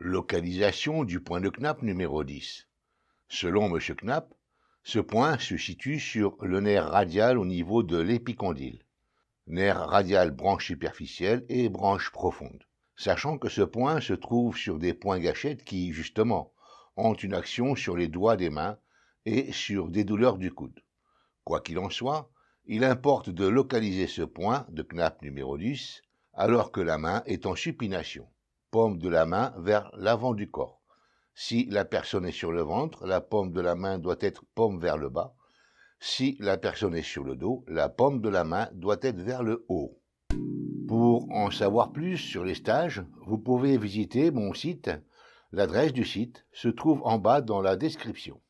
Localisation du point de Knapp numéro 10. Selon M. Knapp, ce point se situe sur le nerf radial au niveau de l'épicondyle, nerf radial branche superficielle et branche profonde, sachant que ce point se trouve sur des points gâchettes qui, justement, ont une action sur les doigts des mains et sur des douleurs du coude. Quoi qu'il en soit, il importe de localiser ce point de Knapp numéro 10 alors que la main est en supination paume de la main vers l'avant du corps. Si la personne est sur le ventre, la pomme de la main doit être pomme vers le bas. Si la personne est sur le dos, la pomme de la main doit être vers le haut. Pour en savoir plus sur les stages, vous pouvez visiter mon site. L'adresse du site se trouve en bas dans la description.